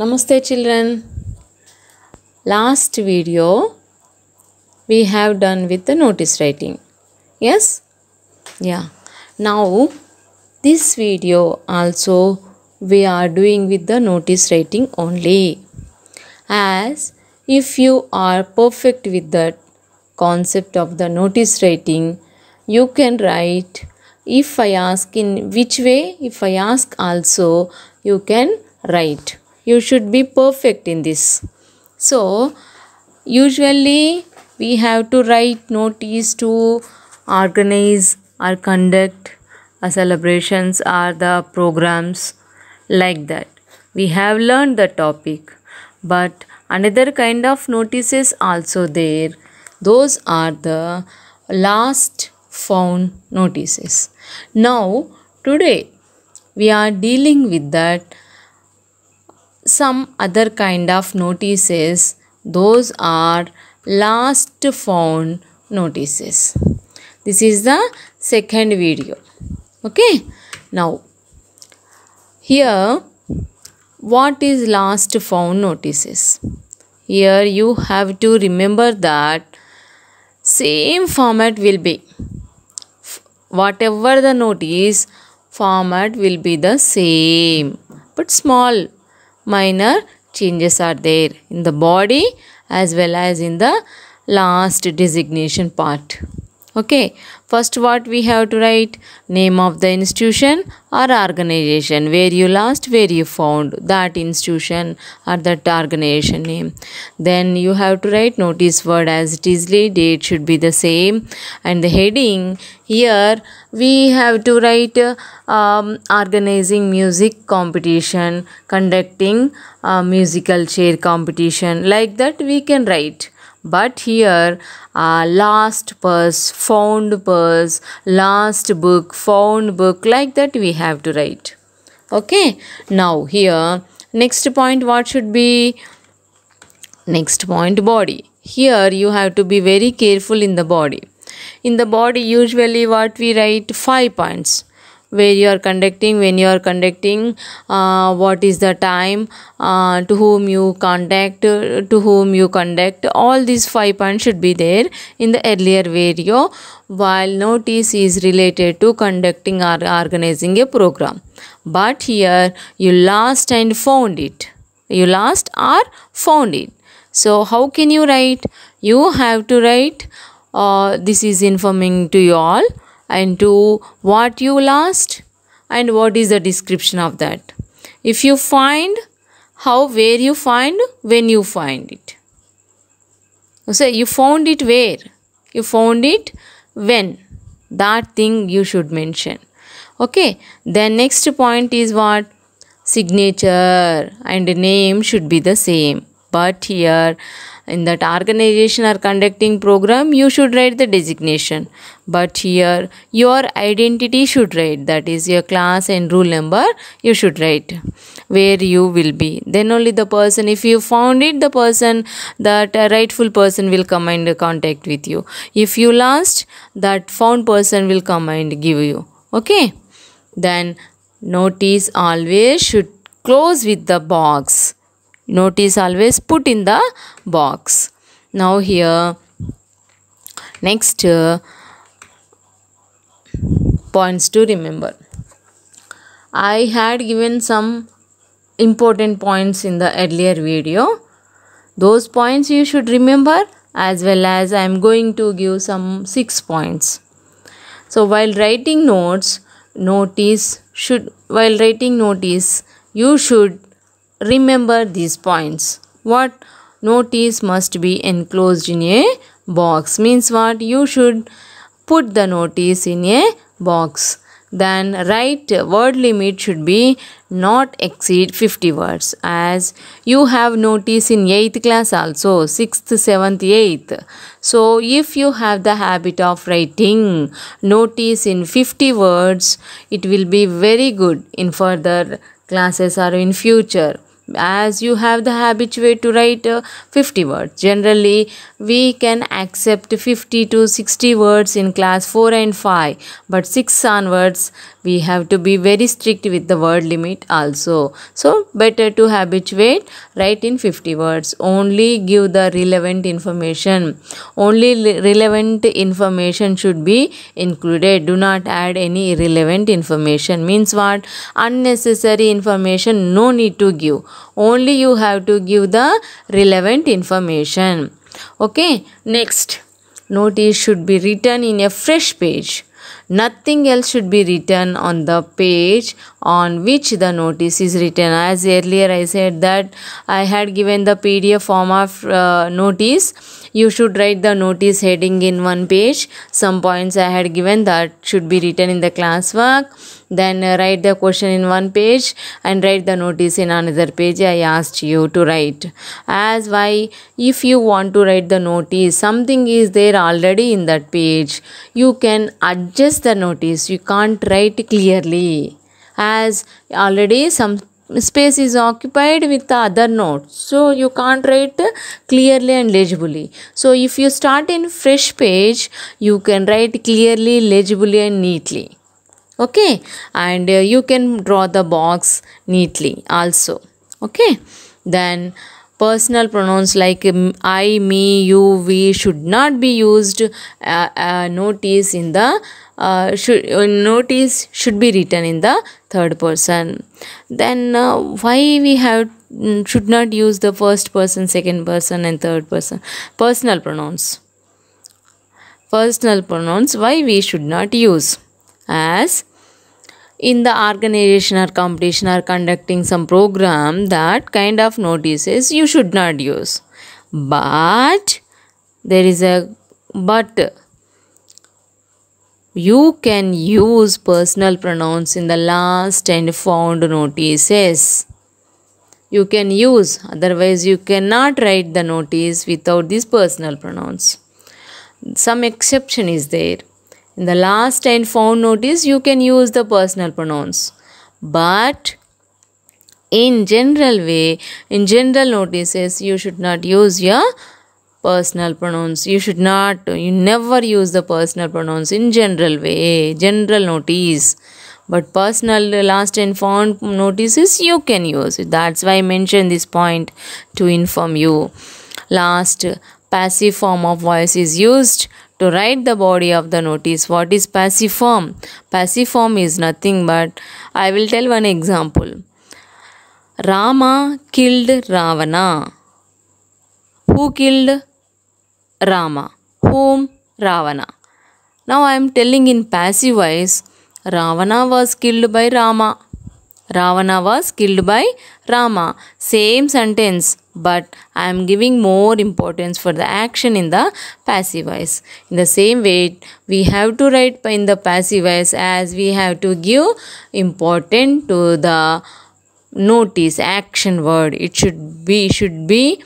Namaste children. Last video we have done with the notice writing. Yes? Yeah. Now this video also we are doing with the notice writing only. As if you are perfect with that concept of the notice writing, you can write if I ask in which way, if I ask also, you can write you should be perfect in this so usually we have to write notice to organize or conduct celebrations or the programs like that we have learned the topic but another kind of notices also there those are the last found notices now today we are dealing with that some other kind of notices those are last found notices this is the second video okay now here what is last found notices here you have to remember that same format will be whatever the notice format will be the same but small minor changes are there in the body as well as in the last designation part okay first what we have to write name of the institution or organization where you last where you found that institution or that organization name then you have to write notice word as it is laid date should be the same and the heading here we have to write um, organizing music competition conducting uh, musical chair competition like that we can write but here uh, last purse found purse last book found book like that we have to write okay now here next point what should be next point body here you have to be very careful in the body in the body usually what we write five points where you are conducting when you are conducting uh, what is the time uh, to whom you contact to whom you conduct all these five points should be there in the earlier video while notice is related to conducting or organizing a program but here you lost and found it you lost or found it so how can you write you have to write uh, this is informing to you all and do what you lost and what is the description of that. If you find, how, where you find, when you find it. So you found it where? You found it when? That thing you should mention. Okay. Then next point is what? Signature and name should be the same but here in that organization are conducting program you should write the designation but here your identity should write that is your class and rule number you should write where you will be then only the person if you found it the person that uh, rightful person will come and contact with you if you lost that found person will come and give you okay then notice always should close with the box notice always put in the box now here next uh, points to remember i had given some important points in the earlier video those points you should remember as well as i am going to give some six points so while writing notes notice should while writing notice you should Remember these points. What? Notice must be enclosed in a box. Means what? You should put the notice in a box. Then write word limit should be not exceed 50 words. As you have notice in 8th class also, 6th, 7th, 8th. So if you have the habit of writing notice in 50 words, it will be very good in further classes or in future as you have the habituate to write uh, 50 words generally we can accept 50 to 60 words in class 4 and 5 but 6 onwards we have to be very strict with the word limit also. So better to habituate write in 50 words. Only give the relevant information. Only relevant information should be included. Do not add any irrelevant information. Means what? Unnecessary information no need to give. Only you have to give the relevant information. Okay. Next. Notice should be written in a fresh page Nothing else should be written on the page on which the notice is written. As earlier I said that I had given the PDF form of uh, notice. You should write the notice heading in one page. Some points I had given that should be written in the class work. Then uh, write the question in one page and write the notice in another page I asked you to write. As why if you want to write the notice something is there already in that page. You can adjust the notice you can't write clearly as already some space is occupied with the other notes, so you can't write clearly and legibly so if you start in fresh page you can write clearly legibly and neatly okay and uh, you can draw the box neatly also okay then Personal pronouns like I, me, you, we should not be used. Uh, uh, notice in the uh, should uh, notice should be written in the third person. Then uh, why we have mm, should not use the first person, second person, and third person personal pronouns. Personal pronouns why we should not use as in the organization or competition are conducting some program that kind of notices you should not use but there is a but you can use personal pronouns in the last and found notices you can use otherwise you cannot write the notice without these personal pronouns some exception is there in the last and found notice, you can use the personal pronouns. But in general way, in general notices, you should not use your personal pronouns. You should not, you never use the personal pronouns in general way, general notice. But personal last and found notices, you can use That's why I mentioned this point to inform you. Last passive form of voice is used to write the body of the notice. What is passive form? Passive form is nothing but I will tell one example. Rama killed Ravana. Who killed Rama? Whom? Ravana. Now I am telling in passive voice. Ravana was killed by Rama. Ravana was killed by Rama. Same sentence but I am giving more importance for the action in the passive voice. In the same way, we have to write in the passive voice as we have to give important to the notice action word. It should be should be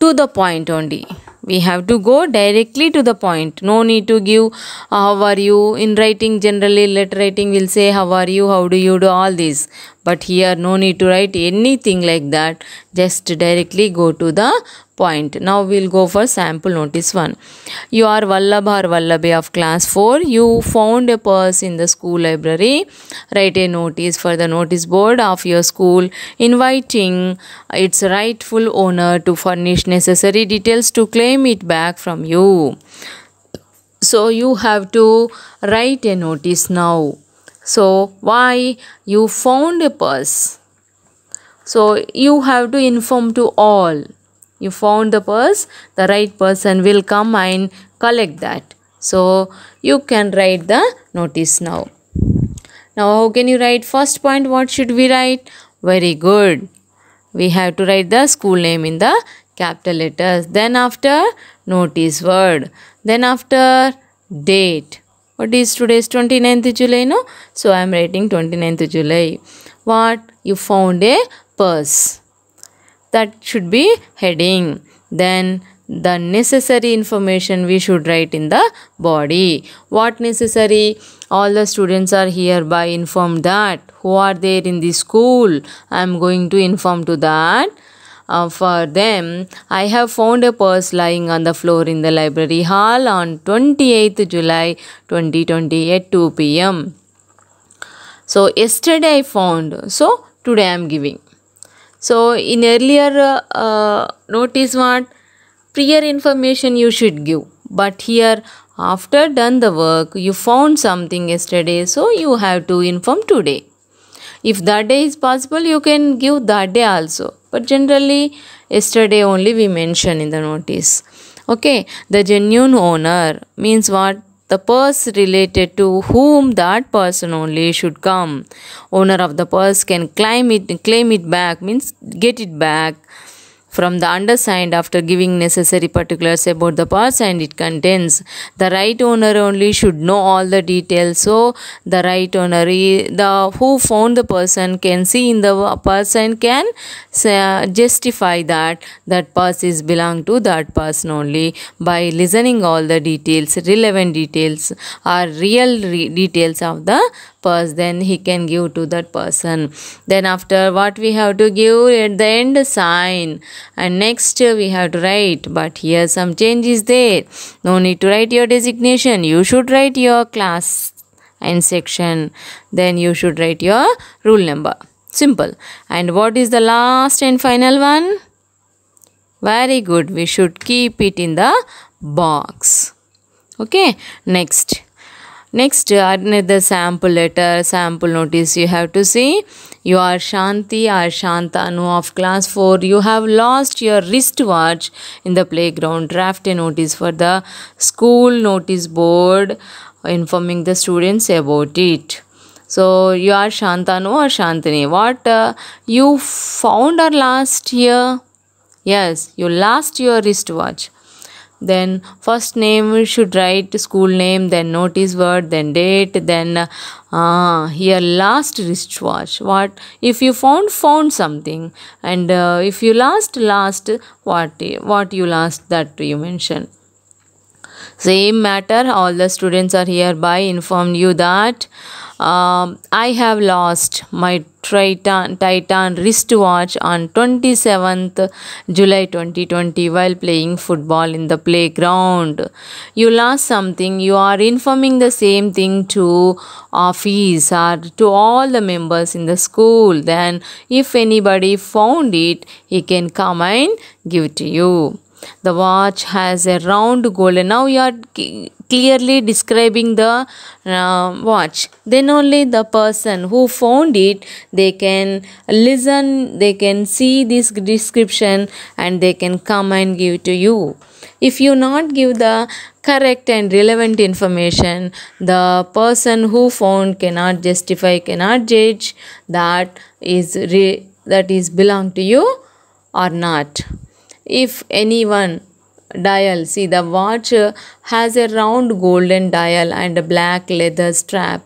to the point only we have to go directly to the point no need to give uh, how are you in writing generally letter writing will say how are you how do you do all this but here no need to write anything like that just directly go to the point. Now we'll go for sample notice 1. You are Vallabh or Vallabhi of class 4. You found a purse in the school library. Write a notice for the notice board of your school inviting its rightful owner to furnish necessary details to claim it back from you. So you have to write a notice now. So why you found a purse? So you have to inform to all you found the purse the right person will come and collect that so you can write the notice now now how can you write first point what should we write very good we have to write the school name in the capital letters then after notice word then after date what is today's 29th july no so i am writing 29th july what you found a purse that should be heading. Then the necessary information we should write in the body. What necessary? All the students are hereby informed that. Who are there in the school? I am going to inform to that. Uh, for them, I have found a purse lying on the floor in the library hall on 28th July 2020 at 2 pm. So yesterday I found. So today I am giving. So in earlier uh, notice what prior information you should give but here after done the work you found something yesterday so you have to inform today. If that day is possible you can give that day also but generally yesterday only we mention in the notice. Okay the genuine owner means what the purse related to whom that person only should come. Owner of the purse can claim it, claim it back means get it back from the undersigned after giving necessary particulars about the parts and it contains. The right owner only should know all the details. So the right owner, the who found the person can see in the person can justify that that pass is belong to that person only by listening all the details, relevant details or real re details of the First, then he can give to that person then after what we have to give at the end sign and next we have to write but here some change is there no need to write your designation you should write your class and section then you should write your rule number simple and what is the last and final one very good we should keep it in the box okay next Next, the sample letter, sample notice you have to see. You are Shanti or Shantanu of class 4. You have lost your wristwatch in the playground. Draft a notice for the school notice board informing the students about it. So, you are Shantanu or Shantani. What uh, you found or last year? Yes, you lost your wristwatch then first name we should write school name then notice word then date then uh, here last wristwatch what if you found found something and uh, if you last last what what you last that you mention same matter all the students are hereby informed you that um, i have lost my titan, titan wristwatch on 27th july 2020 while playing football in the playground you lost something you are informing the same thing to office or to all the members in the school then if anybody found it he can come and give to you the watch has a round golden. Now you are clearly describing the uh, watch. Then only the person who found it, they can listen, they can see this description and they can come and give to you. If you not give the correct and relevant information, the person who found cannot justify, cannot judge that is re- that is belong to you or not if anyone dial see the watch has a round golden dial and a black leather strap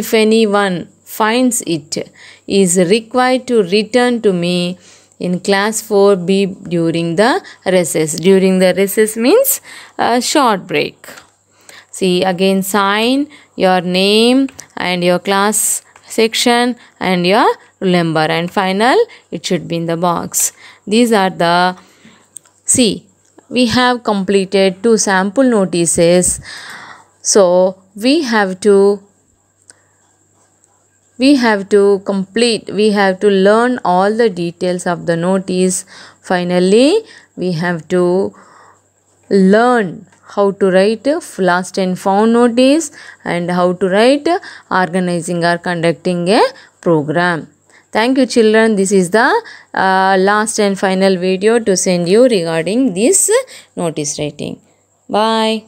if anyone finds it is required to return to me in class 4b during the recess during the recess means a short break see again sign your name and your class section and your number and final it should be in the box these are the See, we have completed two sample notices. So, we have to we have to complete we have to learn all the details of the notice finally we have to learn how to write last and found notice and how to write organizing or conducting a program Thank you children. This is the uh, last and final video to send you regarding this notice writing. Bye.